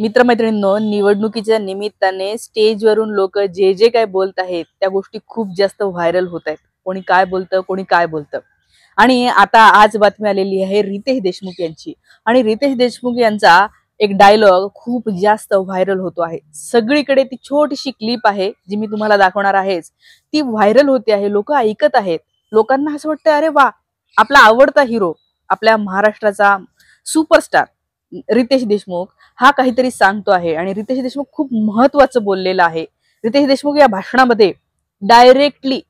मित्रमैत्रिणींनो निवडणुकीच्या निमित्ताने स्टेजवरून लोक जे जे काय बोलत आहेत त्या गोष्टी खूप जास्त व्हायरल होत आहेत कोणी काय बोलतं कोणी काय बोलतं आणि आता आज बातमी आलेली आहे रितेश देशमुख यांची आणि रितेश देशमुख यांचा एक डायलॉग खूप जास्त व्हायरल होतो आहे सगळीकडे ती छोटीशी क्लिप आहे जी मी तुम्हाला दाखवणार आहेच ती व्हायरल होते आहे लोक ऐकत आहेत लोकांना असं वाटतं अरे वा आपला आवडता हिरो आपल्या महाराष्ट्राचा सुपरस्टार रितेश देशमुख हा काहीतरी सांगतो आहे आणि रितेश देशमुख खूप महत्वाचं बोललेलं आहे रितेश देशमुख या भाषणामध्ये डायरेक्टली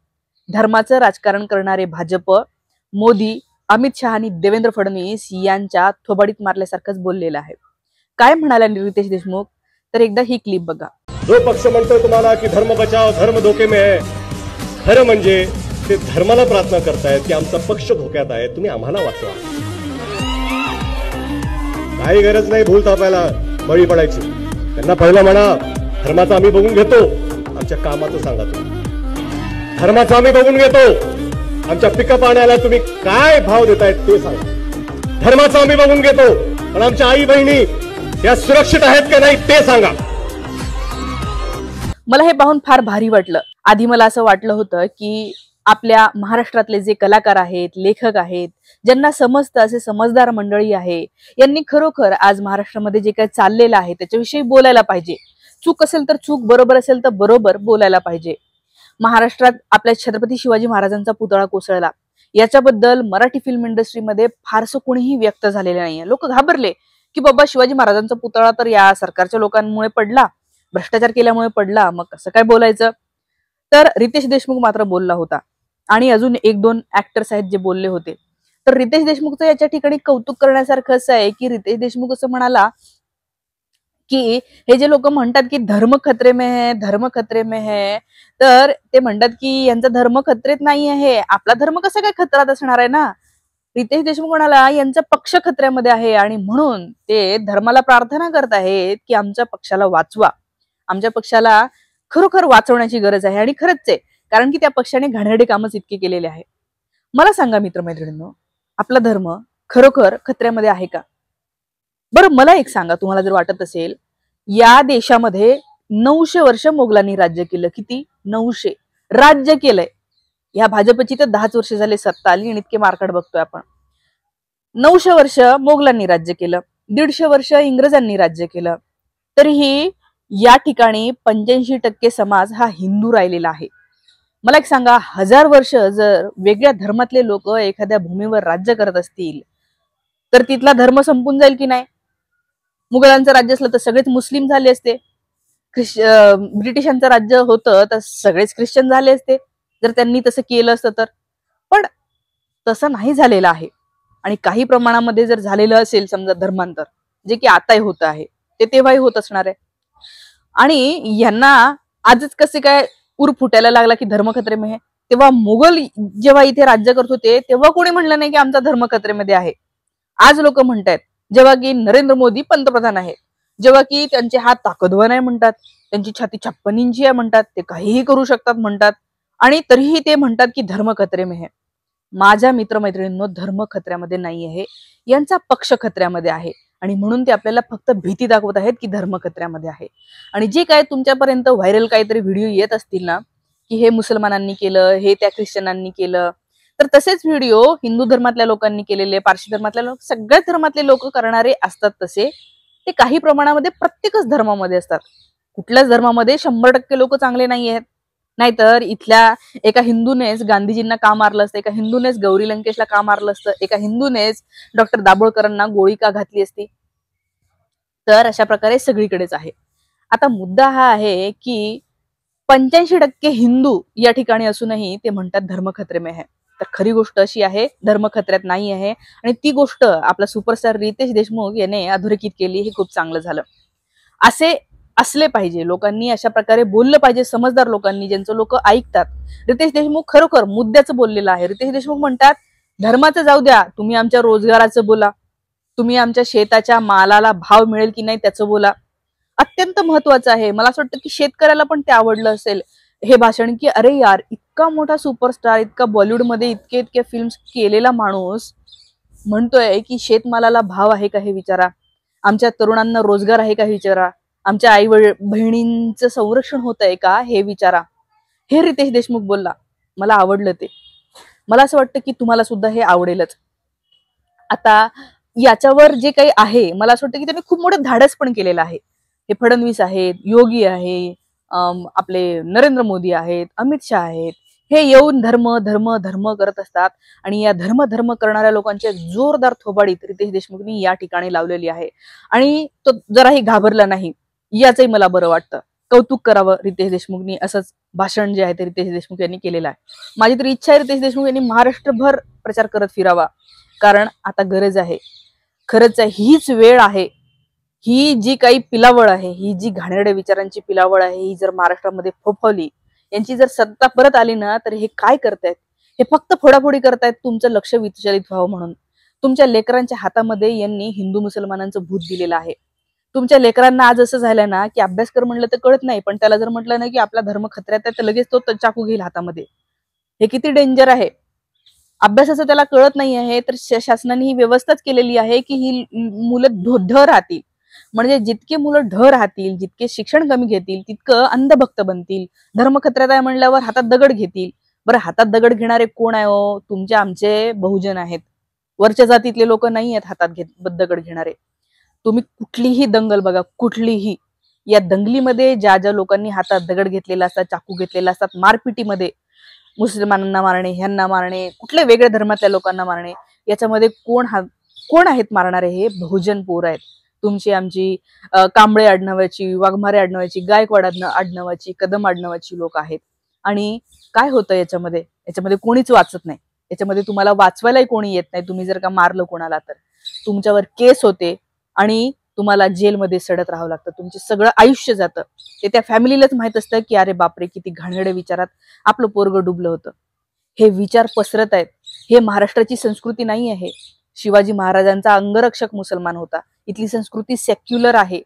धर्माचं राजकारण करणारे भाजप मोदी अमित शहा आणि देवेंद्र फडणवीस यांच्या थोबाडीत मारल्यासारखंच बोललेलं आहे काय म्हणाल्या रितेश देशमुख तर एकदा ही क्लिप बघा जो पक्ष म्हणतोय तुम्हाला की धर्म बचाव धर्म धोके मे खरं म्हणजे ते धर्माला प्रार्थना करतायत की आमचा पक्ष धोक्यात आहे तुम्ही आम्हाला वाचवा काही गरज नाही भूल तापायला बळी पडायची त्यांना पहिला म्हणा धर्माचा आम्ही बघून घेतो आमच्या कामाचं सांगा तुम्ही धर्माचा आम्ही बघून घेतो आमच्या पिकअप आणायला तुम्ही काय भाव देतायत ते सांगा धर्माचा आम्ही बघून घेतो पण आमच्या आई बहिणी या सुरक्षित आहेत का नाही ते सांगा मला हे पाहून फार भारी वाटलं आधी मला असं वाटलं होतं की आपल्या महाराष्ट्रातले जे कलाकार आहेत लेखक आहेत ज्यांना समजतं असे समजदार मंडळी आहे यांनी खरोखर आज महाराष्ट्रामध्ये जे काही चाललेलं आहे त्याच्याविषयी बोलायला पाहिजे चूक असेल तर चूक बरोबर असेल तर बरोबर बोलायला पाहिजे महाराष्ट्रात आपल्या छत्रपती शिवाजी महाराजांचा पुतळा कोसळला याच्याबद्दल मराठी फिल्म इंडस्ट्रीमध्ये फारसं कोणीही व्यक्त झालेलं नाहीये लोक घाबरले की बाबा शिवाजी महाराजांचा पुतळा तर या सरकारच्या लोकांमुळे पडला भ्रष्टाचार केल्यामुळे पडला मग कसं काय बोलायचं तर रितेश देशमुख मात्र बोलला होता आणि अजून एक दोन ऍक्टर्स आहेत जे बोलले होते तर रितेश देशमुखचं याच्या ठिकाणी कौतुक करण्यासारखं असं आहे की रितेश देशमुख असं म्हणाला की हे जे लोक म्हणतात की धर्म खत्रे में है धर्म खत्रे में है तर ते म्हणतात की यांचा धर्म खत्रेत नाही आहे आपला धर्म कसा काय खतरात असणार आहे ना रितेश देशमुख म्हणाला यांचा पक्ष खत्र्यामध्ये आहे आणि म्हणून ते धर्माला प्रार्थना करत आहेत की आमच्या पक्षाला वाचवा आमच्या पक्षाला खरोखर वाचवण्याची गरज आहे आणि खरंच आहे कारण की त्या पक्षाने घाणेरडे कामच इतके केलेले आहे मला सांगा मैत्रिणींनो आपला धर्म खरोखर खत्र्यामध्ये आहे का बरं मला एक सांगा तुम्हाला जर वाटत असेल या देशामध्ये नऊशे वर्ष मोगलांनी राज्य केलं किती नऊशे राज्य केलंय या भाजपची तर दहाच वर्ष झाले सत्ता आली आणि इतके मार्केट बघतोय आपण नऊशे वर्ष मोगलांनी राज्य केलं दीडशे वर्ष इंग्रजांनी राज्य केलं तरीही या ठिकाणी पंच्याऐंशी टक्के समाज हा हिंदू राहिलेला आहे मला एक सांगा हजार वर्ष जर वेगळ्या धर्मातले लोक एखाद्या भूमीवर राज्य करत असतील तर तिथला धर्म संपून जाईल की नाही मुघलांचं राज्य असलं तर सगळेच मुस्लिम झाले असते ख्रिश ब्रिटिशांचं राज्य होतं तर सगळेच ख्रिश्चन झाले असते जर त्यांनी तसं केलं असतं तर पण तसं नाही झालेलं आहे आणि काही प्रमाणामध्ये जर झालेलं असेल समजा धर्मांतर जे की आताही होत आहे ते तेव्हाही होत असणार आहे आणि यांना आजच कसे काय उर फुटायला लागला की धर्म मध्ये तेव्हा मुघल जेव्हा इथे राज्य करत होते तेव्हा कोणी म्हणलं नाही की आमचा धर्म मध्ये आहे आज लोक म्हणतायत जेव्हा की नरेंद्र मोदी पंतप्रधान आहेत जेव्हा की त्यांचे हात ताकदवान आहे म्हणतात त्यांची छाती छप्पन इंची आहे म्हणतात ते काहीही करू शकतात म्हणतात आणि तरीही ते म्हणतात की धर्म खतरेमे आहे माझ्या मित्रमैत्रिणींनो धर्म खत्र्यामध्ये नाही आहे यांचा पक्ष खत्र्यामध्ये आहे आणि म्हणून ते आपल्याला फक्त भीती दाखवत आहेत की धर्मकत्र्यामध्ये आहे आणि जे काय तुमच्यापर्यंत व्हायरल काहीतरी व्हिडिओ येत असतील ना की हे मुसलमानांनी केलं हे त्या ख्रिश्चनांनी केलं तर तसेच व्हिडिओ हिंदू धर्मातल्या लोकांनी केलेले पारशी धर्मातल्या लोक सगळ्याच धर्मातले लोक करणारे असतात तसे ते काही प्रमाणामध्ये प्रत्येकच धर्मामध्ये असतात कुठल्याच धर्मामध्ये शंभर टक्के लोक चांगले नाही आहेत नाहीतर इथल्या एका हिंदूनेच गांधीजींना का मारलं असतं एका हिंदूनेच गौरी लंकेशला का मारलं असतं एका हिंदूनेच डॉक्टर दाभोळकरांना गोळी का घातली असती तर अशा प्रकारे सगळीकडेच आहे आता मुद्दा हा आहे की पंच्याऐंशी टक्के हिंदू या ठिकाणी असूनही ते म्हणतात धर्म खत्रे आहे तर खरी गोष्ट अशी आहे धर्म खत्र्यात नाही आहे आणि ती गोष्ट आपला सुपरस्टार रितेश देशमुख याने अधोरेखित केली हे खूप चांगलं झालं असे असले पाहिजे लोकांनी अशा प्रकारे बोललं पाहिजे समजदार लोकांनी ज्यांचं लोक ऐकतात रितेश देशमुख खरोखर मुद्द्याचं बोललेलं आहे रितेश देशमुख म्हणतात धर्माचं जाऊ द्या तुम्ही आमच्या रोजगाराचं बोला तुम्ही आमच्या शेताच्या मालाला भाव मिळेल की नाही त्याचं बोला अत्यंत महत्वाचं आहे मला असं वाटतं की शेतकऱ्याला पण ते आवडलं असेल हे भाषण की अरे यार इतका मोठा सुपरस्टार इतका बॉलिवूडमध्ये इतके इतके फिल्म्स केलेला माणूस म्हणतोय की शेतमालाला भाव आहे का हे विचारा आमच्या तरुणांना रोजगार आहे का हे विचारा आमच्या आई वडील बहिणींचं संरक्षण होत आहे का हे विचारा हे रितेश देशमुख बोलला मला आवडलं ते मला असं वाटतं की तुम्हाला सुद्धा हे आवडेलच आता याच्यावर जे काही आहे मला असं वाटतं की त्यांनी खूप मोठं धाडस पण केलेलं आहे हे फडणवीस आहेत योगी आहे आपले नरेंद्र मोदी आहेत अमित शाह आहेत हे येऊन धर्म धर्म धर्म करत असतात आणि या धर्म धर्म करणाऱ्या लोकांच्या जोरदार थोबाडीत रितेश देशमुखनी या ठिकाणी लावलेली आहे आणि तो जराही घाबरला नाही याचंही मला बरं वाटतं कौतुक करावं रितेश देशमुखनी असंच भाषण जे आहे ते रितेश देशमुख यांनी केलेलं आहे माझी तरी इच्छा आहे रितेश देशमुख यांनी महाराष्ट्रभर प्रचार करत फिरावा कारण आता गरज आहे खरंच हीच वेळ आहे ही जी काही पिलावळ आहे ही जी घाणेरड्या विचारांची पिलावळ आहे ही जर महाराष्ट्रामध्ये फोफावली यांची जर सत्ता परत आली ना तर हे काय करतायत हे फक्त फोडाफोडी करतायत तुमचं लक्ष विचलित व्हावं म्हणून तुमच्या लेकरांच्या हातामध्ये यांनी हिंदू मुसलमानांचं भूत दिलेलं आहे तुमच्या लेकरांना आज असं झालं ना की अभ्यास कर म्हणलं तर कळत नाही पण त्याला जर म्हटलं ना की आपला धर्म खत्र्यात आहे तर लगेच तो चाकू घेईल हातामध्ये हे किती डेंजर आहे अभ्यासाचं त्याला कळत नाही आहे तर शासनाने ही व्यवस्थाच केलेली आहे की ही मुलं ढ राहतील म्हणजे जितके मुलं ढ राहतील जितके शिक्षण कमी घेतील तितकं अंधभक्त बनतील धर्म खत्र्यात आहे म्हणल्यावर हातात दगड घेतील बरं हातात दगड घेणारे कोण आहे हो? तुमचे आमचे बहुजन आहेत वरच्या जातीतले लोक नाही आहेत हातात घेत दगड घेणारे तुम्ही कुठलीही दंगल बघा कुठलीही या दंगलीमध्ये ज्या ज्या लोकांनी हातात दगड घेतलेला असतात चाकू घेतलेला असतात मारपिटीमध्ये मुसलमानांना मारणे ह्यांना मारणे कुठल्या वेगळ्या धर्मातल्या लोकांना मारणे याच्यामध्ये कोण हा कोण आहेत मारणारे हे बहुजन पोर आहेत तुमची आमची कांबळे आडनावाची वाघमारे आडनावाची गायकवाड आडनवाची कदम आडनवाची लोक आहेत आणि काय होतं याच्यामध्ये याच्यामध्ये कोणीच वाचत नाही याच्यामध्ये तुम्हाला वाचवायलाही कोणी येत नाही तुम्ही जर का मारलं कोणाला तर तुमच्यावर केस होते आणि तुम्हाला जेलमध्ये सडत राहावं लागतं तुमचे सगळं आयुष्य जातं ते त्या फॅमिलीलाच माहित असतं की अरे बापरे किती घाणघडे विचारात आपलं पोरग डुबलं होतं हे विचार पसरत आहेत हे महाराष्ट्राची संस्कृती नाही आहे शिवाजी महाराजांचा अंगरक्षक मुसलमान होता इथली संस्कृती सेक्युलर आहे